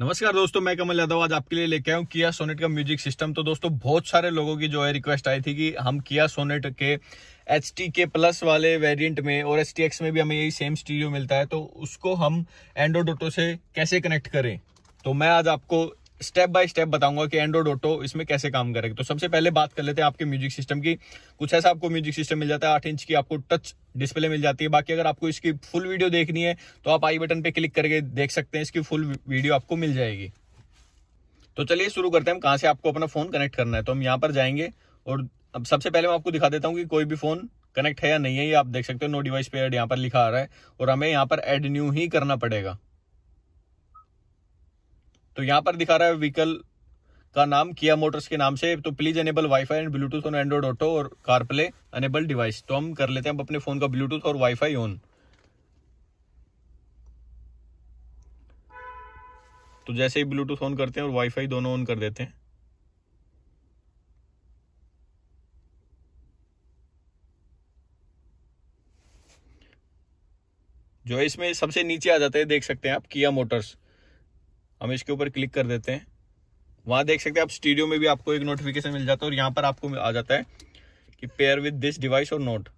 नमस्कार दोस्तों मैं कमल यादव आज आपके लिए लेके आऊँ किया सोनेट का म्यूजिक सिस्टम तो दोस्तों बहुत सारे लोगों की जो है रिक्वेस्ट आई थी कि हम किया सोनेट के एच टी के प्लस वाले वेरिएंट में और एच टी एक्स में भी हमें यही सेम स्टीरियो मिलता है तो उसको हम एंड्रोडोटो से कैसे कनेक्ट करें तो मैं आज आपको स्टेप बाय स्टेप बताऊंगा कि एंड्रॉइड ऑटो इसमें कैसे काम करेगा तो सबसे पहले बात कर लेते हैं आपके म्यूजिक सिस्टम की कुछ ऐसा आपको म्यूजिक सिस्टम मिल जाता है आठ इंच की आपको टच डिस्प्ले मिल जाती है बाकी अगर आपको इसकी फुल वीडियो देखनी है तो आप आई बटन पे क्लिक करके देख सकते हैं इसकी फुल वीडियो आपको मिल जाएगी तो चलिए शुरू करते हैं हम कहाँ से आपको अपना फोन कनेक्ट करना है तो हम यहाँ पर जाएंगे और अब सबसे पहले मैं आपको दिखा देता हूँ कि कोई भी फोन कनेक्ट है या नहीं है ये आप देख सकते हो नो डिवाइस पे एड यहाँ पर लिखा आ रहा है और हमें यहाँ पर एड न्यू ही करना पड़ेगा तो यहाँ पर दिखा रहा है व्हीकल का नाम किया मोटर्स के नाम से तो please enable WiFi and Bluetooth on Android auto और कारप्ले अनेबल डिवाइस तो हम कर लेते हैं अपने फोन का ब्लूटूथ और वाईफाई ऑन तो जैसे ही ब्लूटूथ ऑन करते हैं और वाईफाई दोनों ऑन कर देते हैं जो इसमें सबसे नीचे आ जाते हैं देख सकते हैं आप किया मोटर्स हम इसके ऊपर क्लिक कर देते हैं वहां देख सकते हैं आप स्टूडियो में भी आपको एक नोटिफिकेशन मिल जाता है और यहाँ पर आपको आ जाता है कि पेयर विद दिस डिवाइस और नोट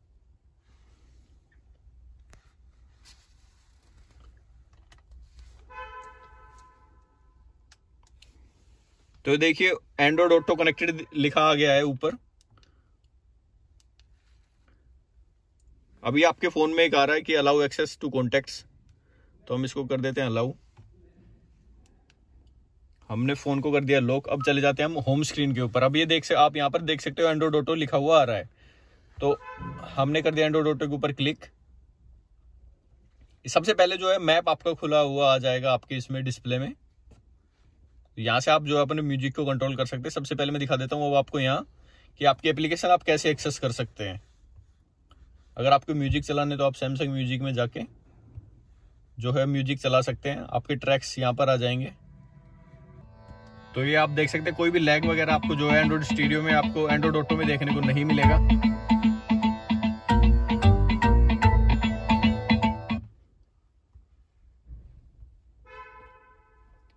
तो देखिए एंड्रॉइड ऑटो कनेक्टेड लिखा आ गया है ऊपर अभी आपके फोन में एक आ रहा है कि अलाउ एक्सेस टू कॉन्टेक्ट्स तो हम इसको कर देते हैं अलाउ हमने फोन को कर दिया लॉक अब चले जाते हैं हम होम स्क्रीन के ऊपर अब ये देख से आप यहाँ पर देख सकते हो एंड्रॉइड ऑटो लिखा हुआ आ रहा है तो हमने कर दिया एंड्रॉइड ऑटो के ऊपर क्लिक सबसे पहले जो है मैप आपका खुला हुआ आ जाएगा आपके इसमें डिस्प्ले में यहाँ से आप जो है अपने म्यूजिक को कंट्रोल कर सकते हैं सबसे पहले मैं दिखा देता हूँ वो आपको यहाँ कि आपकी एप्लीकेशन आप कैसे एक्सेस कर सकते हैं अगर आपको म्यूजिक चलाने तो आप सैमसंग म्यूजिक में जाके जो है म्यूजिक चला सकते हैं आपके ट्रैक्स यहाँ पर आ जाएंगे तो ये आप देख सकते हैं कोई भी लैग वगैरह आपको जो है एंड्रॉइड स्टूडियो में आपको एंड्रॉइड ऑटो में देखने को नहीं मिलेगा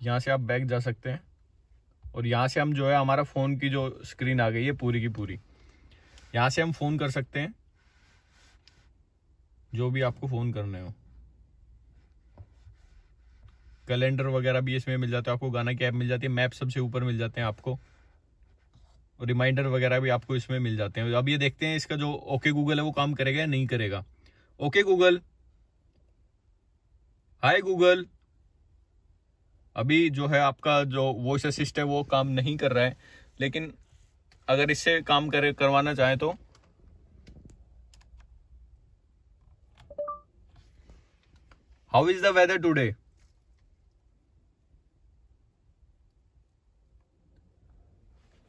यहाँ से आप बैक जा सकते हैं और यहाँ से हम जो है हमारा फ़ोन की जो स्क्रीन आ गई है पूरी की पूरी यहाँ से हम फ़ोन कर सकते हैं जो भी आपको फ़ोन करने हो कैलेंडर वगैरह भी इसमें मिल जाता है आपको गाना की ऐप मिल जाती है मैप सबसे ऊपर मिल जाते हैं आपको रिमाइंडर वगैरह भी आपको इसमें मिल जाते हैं अब ये देखते हैं इसका जो ओके गूगल है वो काम करेगा या नहीं करेगा ओके गूगल हाय गूगल अभी जो है आपका जो वॉइस असिस्ट है वो काम नहीं कर रहा है लेकिन अगर इससे काम कर करवाना चाहें तो how is the weather today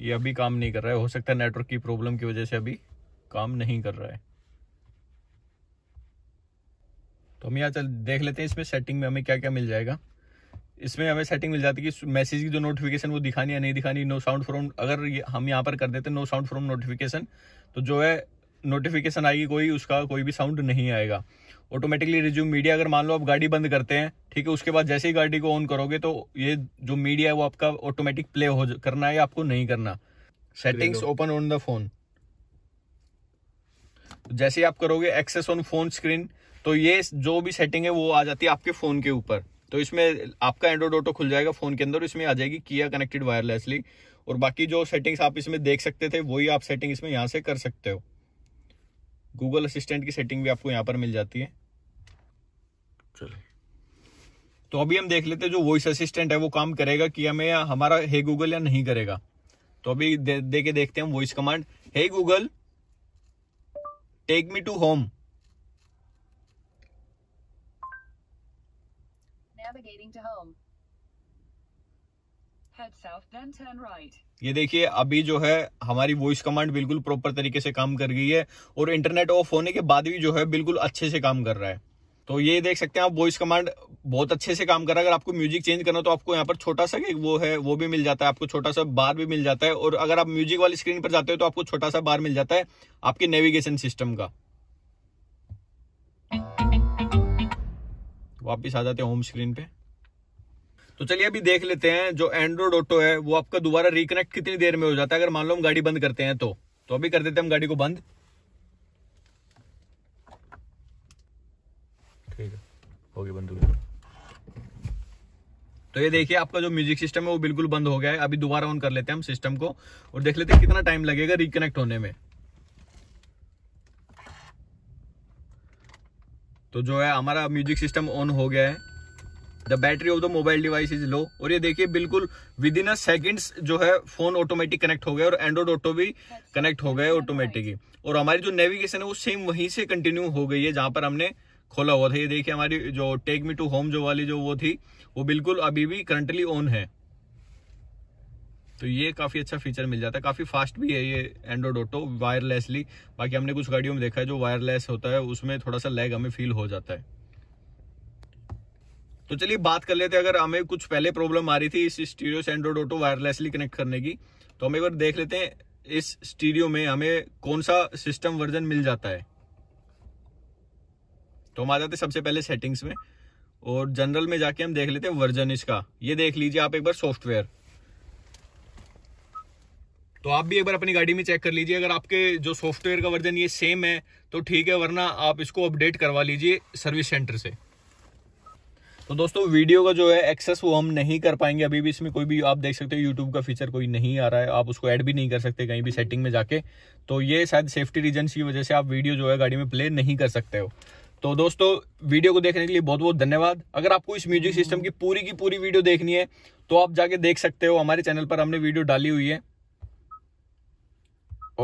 ये अभी काम नहीं कर रहा है हो सकता है नेटवर्क की प्रॉब्लम की वजह से अभी काम नहीं कर रहा है तो हम यहाँ चल देख लेते हैं इसमें सेटिंग में हमें क्या क्या मिल जाएगा इसमें हमें सेटिंग मिल जाती है कि मैसेज की जो नोटिफिकेशन वो दिखानी या नहीं दिखानी नो साउंड फ्रॉम अगर हम यहाँ पर कर देते नो साउंड फ्रॉम नोटिफिकेशन तो जो है नोटिफिकेशन आएगी कोई उसका कोई भी साउंड नहीं आएगा ऑटोमेटिकली रिज्यूम मीडिया अगर मान लो आप गाड़ी बंद करते हैं ठीक है उसके बाद जैसे ही गाड़ी को ऑन करोगे तो ये जो मीडिया है वो आपका ऑटोमेटिक प्ले हो करना है आपको नहीं करना settings open on the phone जैसे ही आप करोगे एक्सेस ऑन फोन स्क्रीन तो ये जो भी सेटिंग है वो आ जाती है आपके फोन के ऊपर तो इसमें आपका एंड्रॉइड ऑटो खुल जाएगा फोन के अंदर इसमें आ जाएगी किया कनेक्टेड वायरलेसली और बाकी जो सेटिंग्स आप इसमें देख सकते थे वही आप सेटिंग इसमें यहाँ से कर सकते हो गूगल असिस्टेंट की सेटिंग भी आपको यहाँ पर मिल जाती है चलो तो अभी हम देख लेते हैं जो वॉइस असिस्टेंट है वो काम करेगा कि हमें या हमारा हे गूगल या नहीं करेगा तो अभी दे, दे के देखते हैं हम voice command hey Google take me to home Navigating to home. ये देखिए अभी जो है हमारी वॉइस कमांड बिल्कुल प्रॉपर तरीके से काम कर गई है और इंटरनेट ऑफ होने के बाद भी जो है बिल्कुल अच्छे से काम कर रहा है तो ये देख सकते हैं आप वॉइस कमांड बहुत अच्छे से काम कर रहा है अगर आपको म्यूजिक चेंज करना हो तो आपको यहाँ पर छोटा सा वो है वो भी मिल जाता है आपको छोटा सा बार भी मिल जाता है और अगर आप म्यूजिक वाली स्क्रीन पर जाते हो तो आपको छोटा सा बार मिल जाता है आपके नेविगेशन सिस्टम का वापिस आ जाते हैं होम स्क्रीन पे तो चलिए अभी देख लेते हैं जो एंड्रॉइड ऑटो है वो आपका दोबारा रिकनेक्ट कितनी देर में हो जाता है अगर मान लो हम गाड़ी बंद करते हैं तो तो अभी कर देते हैं हम गाड़ी को बंद ठीक है होगी बंद हो गया तो ये देखिए आपका जो म्यूजिक सिस्टम है वो बिल्कुल बंद हो गया है अभी दोबारा ऑन कर लेते हैं हम सिस्टम को और देख लेते हैं कितना टाइम लगेगा रिकनेक्ट होने में तो जो है हमारा म्यूजिक सिस्टम ऑन हो गया है the battery of the mobile device is low और ये देखिए बिल्कुल विद इन अ सेकेंड्स जो है फोन ऑटोमेटिक कनेक्ट हो गया और एंड्रॉइड ऑटो भी कनेक्ट हो गया ऑटोमेटिक और हमारी जो नेविगेशन है वो सेम वहीं से कंटिन्यू हो गई है जहां पर हमने खोला हुआ था ये देखिए हमारी जो टेक मी टू होम जो वाली जो वो थी वो बिल्कुल अभी भी करंटली ऑन है तो ये काफी अच्छा फीचर मिल जाता है काफी फास्ट भी है ये एंड्रॉइड ऑटो वायरलेसली बाकी हमने कुछ गाड़ियों में देखा है जो वायरलेस होता है उसमें थोड़ा सा लैग हमें फील हो जाता है तो चलिए बात कर लेते हैं अगर हमें कुछ पहले प्रॉब्लम आ रही थी इस स्टीरियो से एंड्रॉइड ऑटो वायरलेसली कनेक्ट करने की तो हम एक बार देख लेते हैं इस स्टीरियो में हमें कौन सा सिस्टम वर्जन मिल जाता है तो हम आ जाते सबसे पहले सेटिंग्स में और जनरल में जाके हम देख लेते हैं वर्जन इसका ये देख लीजिए आप एक बार सॉफ्टवेयर तो आप भी एक बार अपनी गाड़ी में चेक कर लीजिए अगर आपके जो सॉफ्टवेयर का वर्जन ये सेम है तो ठीक है वरना आप इसको अपडेट करवा लीजिए सर्विस सेंटर से तो दोस्तों वीडियो का जो है एक्सेस वो हम नहीं कर पाएंगे अभी भी इसमें कोई भी आप देख सकते हो यूट्यूब का फीचर कोई नहीं आ रहा है आप उसको ऐड भी नहीं कर सकते कहीं भी सेटिंग हम्म। में जाके तो ये शायद सेफ्टी रीजन की वजह से आप वीडियो जो है गाड़ी में प्ले नहीं कर सकते हो तो दोस्तों वीडियो को देखने के लिए बहुत बहुत धन्यवाद अगर आपको इस म्यूजिक सिस्टम की पूरी की पूरी वीडियो देखनी है तो आप जाके देख सकते हो हमारे चैनल पर हमने वीडियो डाली हुई है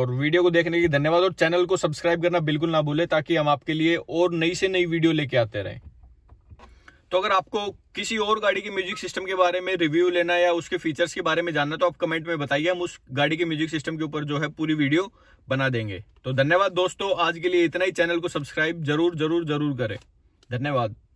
और वीडियो को देखने के लिए धन्यवाद और चैनल को सब्सक्राइब करना बिल्कुल ना भूले ताकि हम आपके लिए और नई से नई वीडियो लेके आते रहें तो अगर आपको किसी और गाड़ी के म्यूजिक सिस्टम के बारे में रिव्यू लेना है या उसके फीचर्स के बारे में जानना तो आप कमेंट में बताइए हम उस गाड़ी के म्यूजिक सिस्टम के ऊपर जो है पूरी वीडियो बना देंगे तो धन्यवाद दोस्तों आज के लिए इतना ही चैनल को सब्सक्राइब जरूर जरूर जरूर करें धन्यवाद